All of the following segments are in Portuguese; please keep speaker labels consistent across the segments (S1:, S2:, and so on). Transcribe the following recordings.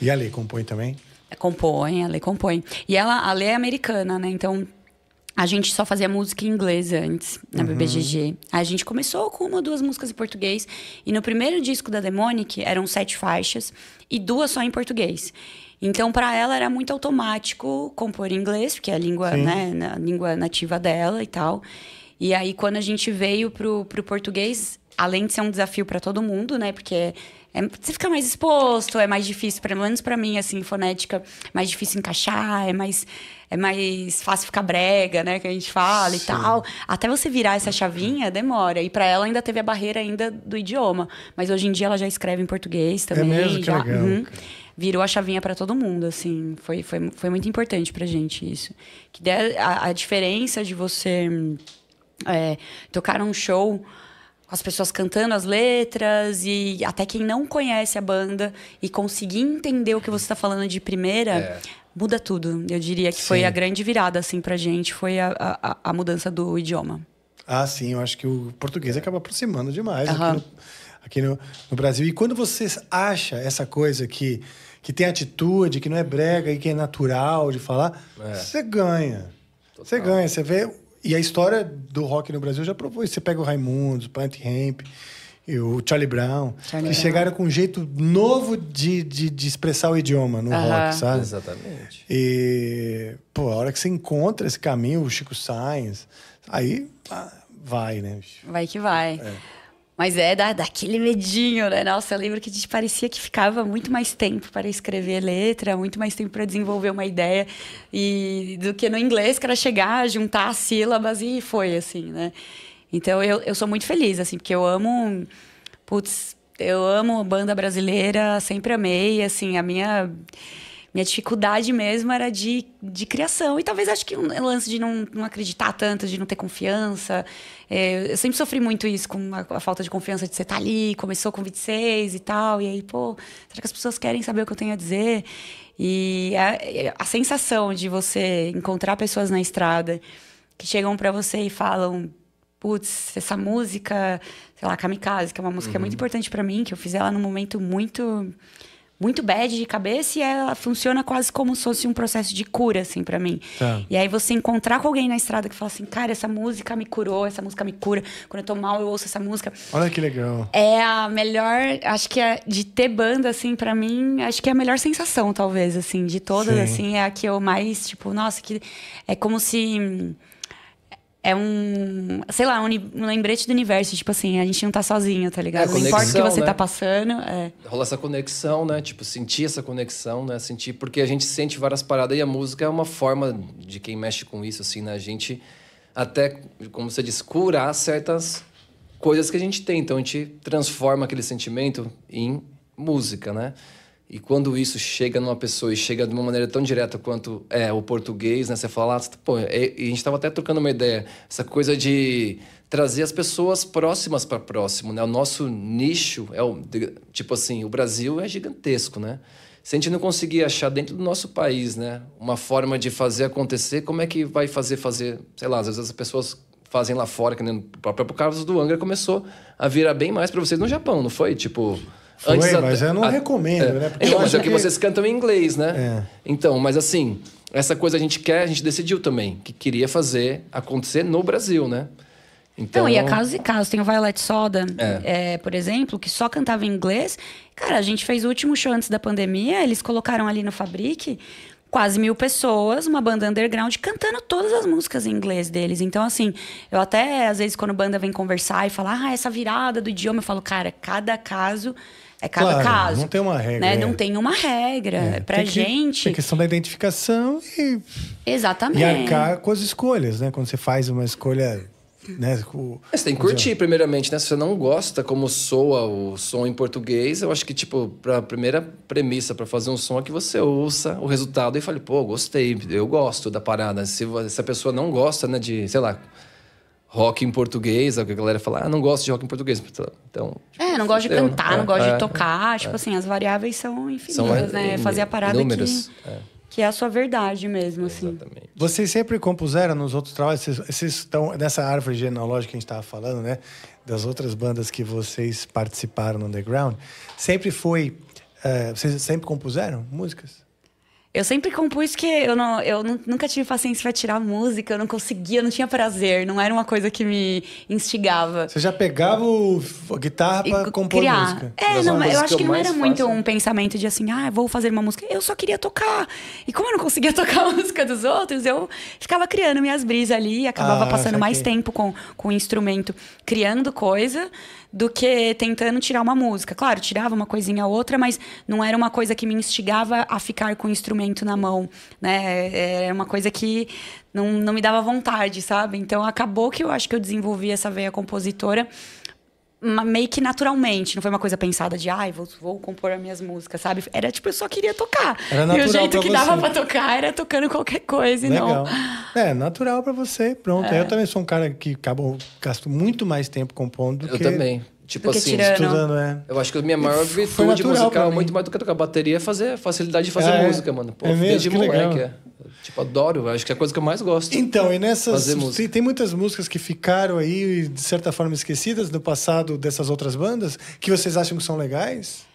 S1: E a Lei compõe também? Compõe, a Lei compõe. E ela, a Lei é americana, né? Então a gente só fazia música em inglês antes, na uhum. BBGG. A gente começou com uma ou duas músicas em português. E no primeiro disco da Demonic, eram sete faixas e duas só em português. Então, para ela, era muito automático compor em inglês, porque é a língua, né, a língua nativa dela e tal. E aí, quando a gente veio pro, pro português, além de ser um desafio para todo mundo, né? Porque é, é, você fica mais exposto, é mais difícil, pelo menos para mim, assim, fonética, é mais difícil encaixar, é mais, é mais fácil ficar brega, né? Que a gente fala Sim. e tal. Até você virar essa chavinha, demora. E para ela ainda teve a barreira ainda do idioma. Mas hoje em dia ela já escreve em português é também. É mesmo, já, legal. Uhum, virou a chavinha para todo mundo, assim. Foi, foi, foi muito importante pra gente isso. Que a, a diferença de você é, tocar um show as pessoas cantando as letras e até quem não conhece a banda e conseguir entender o que você está falando de primeira. É. Muda tudo. Eu diria que sim. foi a grande virada, assim, pra gente, foi a, a, a, mudança do idioma.
S2: Ah, sim, eu acho que o português acaba aproximando demais uhum. aqui, no, aqui no, no Brasil. E quando você acha essa coisa que, que tem atitude, que não é brega e que é natural de falar, é. você ganha. Total. Você ganha, você vê e a história do rock no Brasil já provou isso. Você pega o Raimundo, o Plant Ramp, o Charlie Brown, Charlie que Brown. chegaram com um jeito novo de, de, de expressar o idioma no uh -huh. rock, sabe? Exatamente. E, pô, a hora que você encontra esse caminho, o Chico Sainz, aí vai, né?
S1: Vai que vai. É. Mas é da, daquele medinho, né? Nossa, eu lembro que a gente parecia que ficava muito mais tempo para escrever letra, muito mais tempo para desenvolver uma ideia, e do que no inglês, que era chegar, juntar sílabas e foi, assim, né? Então eu, eu sou muito feliz, assim, porque eu amo. Putz, eu amo banda brasileira, sempre amei, assim, a minha minha dificuldade mesmo era de, de criação. E talvez acho que um é lance de não, não acreditar tanto, de não ter confiança. É, eu sempre sofri muito isso, com a, a, falta de confiança de você tá ali, começou com 26 e tal. E aí, pô, será que as pessoas querem saber o que eu tenho a dizer? E a, a sensação de você encontrar pessoas na estrada que chegam para você e falam putz, essa música, sei lá, Kamikaze, que é uma música uhum. muito importante para mim, que eu fiz ela num momento muito muito bad de cabeça e ela funciona quase como se fosse um processo de cura, assim, para mim. Tá. E aí você encontrar com alguém na estrada que fala assim, cara, essa música me curou, essa música me cura. Quando eu tô mal, eu ouço essa música.
S2: Olha que legal.
S1: É a melhor, acho que é de ter banda, assim, para mim, acho que é a melhor sensação, talvez, assim, de todas, Sim. assim, é a que eu mais, tipo, nossa, que é como se é um, sei lá, um, lembrete do universo. Tipo assim, a gente não tá sozinho, tá ligado? É, conexão, não importa o que você tá né? tá passando. É.
S3: Rola essa conexão, né? Tipo, sentir essa conexão, né? Sentir, porque a gente sente várias paradas e a música é uma forma de quem mexe com isso, assim, né? A gente até, como você diz, curar certas coisas que a gente tem. Então a gente transforma aquele sentimento em música, né? E quando isso chega numa pessoa e chega de uma maneira tão direta quanto é o português, né? Você fala, ah, pô, é, e a gente estava até trocando uma ideia, essa coisa de trazer as pessoas próximas para próximo, né? O nosso nicho é o tipo assim, o Brasil é gigantesco, né? Se a gente não conseguir achar dentro do nosso país, né, uma forma de fazer acontecer, como é que vai fazer fazer, sei lá, às vezes as pessoas fazem lá fora, que nem o próprio Carlos do Angra começou a virar bem mais para vocês no Japão, não foi? Tipo,
S2: foi, antes mas a, eu não a, ah, recomendo, é. né? Porque então, mas é que... que vocês
S3: cantam em inglês, né? É. Então, mas assim, essa coisa a gente quer, a gente decidiu também, que queria fazer acontecer no Brasil, né? Então... Não, e a é então, casos e
S1: casos. Tem o Violet Soda, é. É, por exemplo, que só cantava em inglês. Cara, a gente fez o último show antes da pandemia, eles colocaram ali no Fabrique quase mil pessoas, uma banda underground, cantando todas as músicas em inglês deles. Então, assim, eu até, às vezes, quando a banda vem conversar e falar, ah, essa virada do idioma, eu falo, cara, cada caso é cada claro, caso. Não tem uma regra. Né? É. Não tem uma regra. É. Pra tem que, gente.
S2: É questão da identificação
S1: e. Exatamente. E arcar com
S2: as escolhas, né? Quando você faz uma escolha. Né? Com, você tem que curtir,
S3: primeiramente, né? Se você não gosta como soa o som em português, eu acho que, tipo, a primeira premissa para fazer um som é que você ouça o resultado e fale, pô, gostei, eu gosto da parada. Se, se a pessoa não gosta, né, de, sei lá, rock em português, é a galera fala, ah, não gosto de rock em português. Então,
S2: então tipo, é, não gosto de cantar, né? não gosto é, de tocar. É, tipo é. assim,
S1: as variáveis são infinitas, são né? É fazer a parada inúmeros, que, é. que é a sua verdade mesmo, assim. Exatamente.
S2: Vocês sempre compuseram nos outros trabalhos, vocês, vocês estão nessa árvore genealógica que a gente estava falando, né? Das outras bandas que vocês participaram no underground. Sempre foi... Uh, vocês sempre compuseram músicas?
S1: Eu sempre compus que eu, não, eu nunca tive paciência para tirar música, eu não conseguia, eu não tinha prazer, não era uma coisa que me instigava. Você
S2: já pegava a guitarra para compor criar. música? É, não, eu acho que, que não era fácil. muito
S1: um pensamento de assim, ah, vou fazer uma música. Eu só queria tocar. E como eu não conseguia tocar a música dos outros, eu ficava criando minhas brisas ali, acabava ah, passando mais tempo com, com o instrumento criando coisa do que tentando tirar uma música. Claro, tirava uma coisinha ou outra, mas não era uma coisa que me instigava a ficar com o instrumento documento na mão, né? É, é uma coisa que não, não me dava vontade, sabe? Então acabou que eu acho que eu desenvolvi essa veia compositora meio que naturalmente, não foi uma coisa pensada de, ai, ah, vou, vou compor as minhas músicas, sabe? Era tipo, eu só queria tocar. Era natural e o jeito que você. dava para tocar era tocando qualquer coisa Legal.
S2: não. É, natural para você, pronto. É. Eu também sou um cara que acabo, gasto muito mais tempo compondo do eu que. Eu também. Tipo do assim, tirando. estudando, é.
S3: Eu acho que a minha maior virtude musical, é muito mais do que tocar bateria, é fazer é facilidade de fazer é, música, mano. Pô, é mesmo? desde que moleque. Legal. É. Tipo, adoro, acho que é a coisa que eu mais gosto. Então, e nessas.
S2: Tem, tem muitas músicas que ficaram aí, de certa forma, esquecidas no passado dessas outras bandas, que vocês acham que são legais?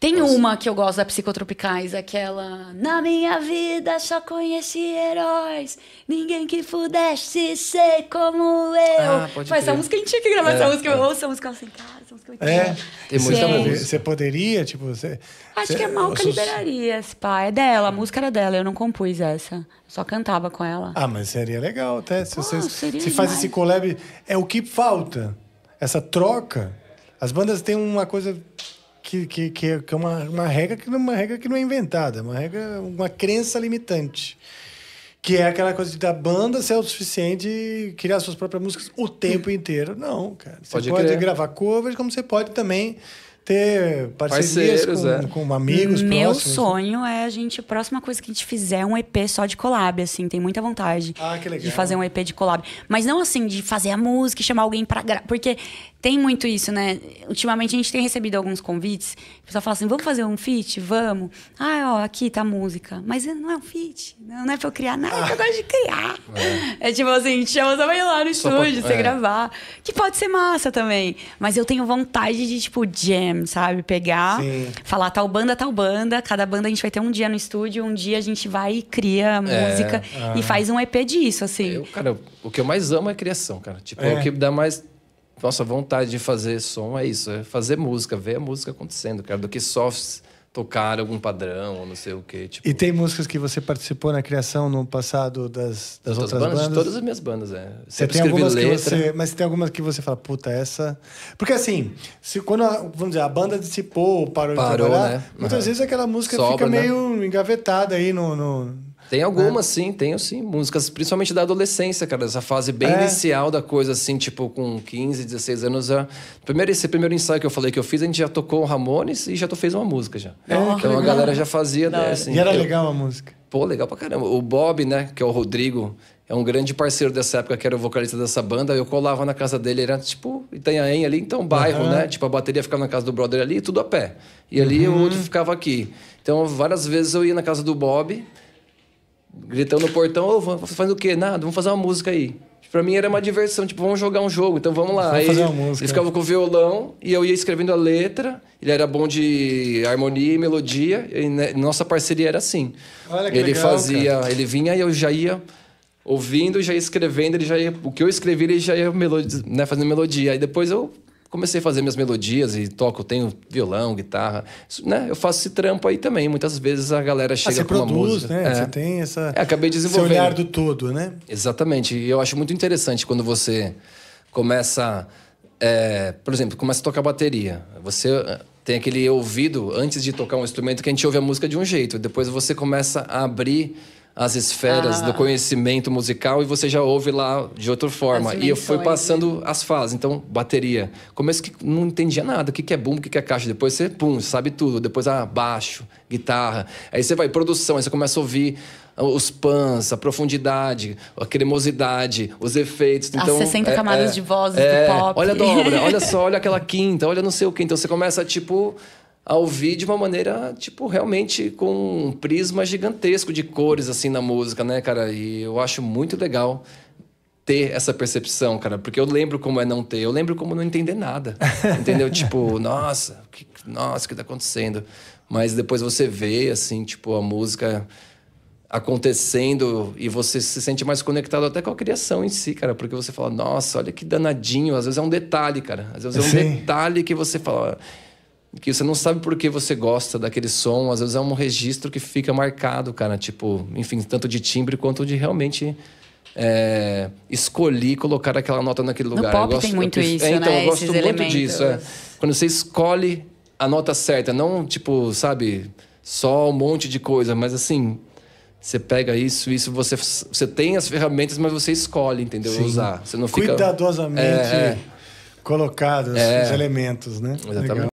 S1: Tem uma que eu gosto da Psicotropicais, aquela. Na minha vida só conheci heróis, ninguém que pudesse ser como eu. Ah, pode Mas a música a gente tinha que gravar é, é. Assim, essa música. É. Eu ouço a música assim, cara, essa é, tem Você
S2: poderia, tipo, você. Acho que é mal que liberaria
S1: esse pai. É dela, a música era dela, eu não compus essa. só cantava com ela.
S2: Ah, mas seria legal até. Se, ah, você, se faz esse collab. É o que falta. Essa troca. As bandas têm uma coisa que, que, que é uma, uma, regra que, uma regra que não é inventada, uma regra, uma crença limitante. Que é aquela coisa de da banda ser é suficiente e criar suas próprias músicas o tempo hum. inteiro. Não, cara. Você pode, pode gravar covers, como você pode também ter parcerias Parceiros, com, é. com amigos Meu próximos. Né? sonho
S1: é a gente, a próxima coisa que a gente fizer é um EP só de collab, assim, tem muita vontade. Ah, que legal. De fazer um EP de collab. Mas não assim, de fazer a música e chamar alguém pra gravar. Porque tem muito isso, né? Ultimamente a gente tem recebido alguns convites. O pessoal fala assim: vamos fazer um feat? Vamos. Ah, ó, aqui tá a música. Mas é, não é um feat. Não, é pra eu criar nada, ah. eu gosto de criar. É. é tipo assim, a gente chama só lá no estúdio, pra... você é. gravar. Que pode ser massa também. Mas eu tenho vontade de, tipo, jam sabe? Pegar, Sim. falar tal banda, tal banda, cada banda a gente vai ter um dia no estúdio, um dia a gente vai e cria é, música é, e faz um EP disso, assim. Eu,
S3: cara, o que eu mais amo é criação, cara. Tipo, é, o é. que dá mais nossa vontade de fazer som é isso, é fazer música, ver a música acontecendo, cara, do que softs tocar algum padrão ou não sei o quê. Tipo... E
S2: tem músicas que você participou na criação no passado das, das outras bandas? bandas? De todas as minhas
S3: bandas, é. você tem algumas letra. Que você,
S2: mas tem algumas que você fala, puta, essa. Porque assim, se, quando a, vamos dizer, a banda dissipou, parou, parou de trabalhar, né? muitas uhum. vezes aquela música Sobra, fica né? meio né? engavetada aí no, no tem é. algumas, é. sim, tenho sim. Músicas, principalmente da adolescência,
S3: cara. Essa fase bem é. inicial da coisa, assim, tipo, com 15, 16 anos. Já... Primeiro, esse primeiro ensaio que eu falei que eu fiz, a gente já tocou o Ramones e já fez uma música já. É, então a galera já fazia. Né, assim, e era eu... legal a música. Pô, legal pra caramba. O Bob, né, que é o Rodrigo, é um grande parceiro dessa época, que era o vocalista dessa banda. Eu colava na casa dele, era tipo Itanhaém ali, então bairro, uhum. né? Tipo, a bateria ficava na casa do brother ali, tudo a pé. E ali uhum. o outro ficava aqui. Então, várias vezes eu ia na casa do Bob gritando no portão, ô, oh, faz o quê? Nada, vamos fazer uma música aí. Pra mim era uma diversão, tipo, vamos jogar um jogo, então vamos lá. Vamos aí fazer uma música. Ele ficava com o violão e eu ia escrevendo a letra. Ele era bom de harmonia e melodia. E né, nossa parceria era assim.
S2: Olha que ele legal, fazia,
S3: cara. ele vinha e eu já ia ouvindo, já ia escrevendo, ele já ia, o que eu escrevia ele já ia né, fazendo melodia. Aí depois eu comecei a fazer minhas melodias e toco, tenho violão, guitarra, né? Eu faço esse trampo aí também. Muitas vezes a galera ah, chega ah, você com produz, uma música, né? É. Você
S2: tem essa é, acabei desenvolvendo. Seu olhar do todo, né? Exatamente.
S3: E eu acho muito interessante quando você começa, é, por exemplo, começa a tocar bateria. Você eh, tem aquele ouvido antes de tocar um instrumento que a gente ouve a música de um jeito. Depois você começa a abrir as esferas ah. do conhecimento musical e você já ouve lá de outra forma. E eu fui passando né? as fases. Então, bateria. Começo que não entendia nada. O que é boom, o que é caixa. Depois você, pum, sabe tudo. Depois, ah, baixo, guitarra. Aí você vai, produção. Aí você começa a ouvir ah, os pans, a profundidade, a cremosidade, os efeitos. Então, As 60 é, camadas é, de vozes é, do pop. Olha a dobra, olha só, olha aquela quinta, olha não sei o que. Então você começa, tipo, a ouvir de uma maneira, tipo, realmente com um prisma gigantesco de cores, assim, na música, né, cara? E eu acho muito legal ter essa percepção, cara, porque eu lembro como é não ter, eu lembro como não entender nada, entendeu? tipo, nossa, que, nossa, o que tá acontecendo? Mas depois você vê, assim, tipo, a música acontecendo e você se sente mais conectado até com a criação em si, cara, porque você fala, nossa, olha que danadinho, às vezes é um detalhe, cara, às vezes é um Sim. detalhe que você fala que você não sabe por que você gosta daquele som. Às vezes é um registro que fica marcado, cara. Tipo, enfim, tanto de timbre quanto de realmente é, escolhi colocar aquela nota naquele lugar. No pop eu gosto, tem muito eu, isso, é, então, né? eu gosto Esses muito elementos. disso. É. Quando você escolhe a nota certa, não tipo, sabe, só um monte de coisa, mas assim, você pega isso, isso, você, você tem as ferramentas, mas você escolhe, entendeu? Sim. Usar. Você não fica. Cuidadosamente é, é.
S2: colocados é. os elementos, né? Exatamente. Legal.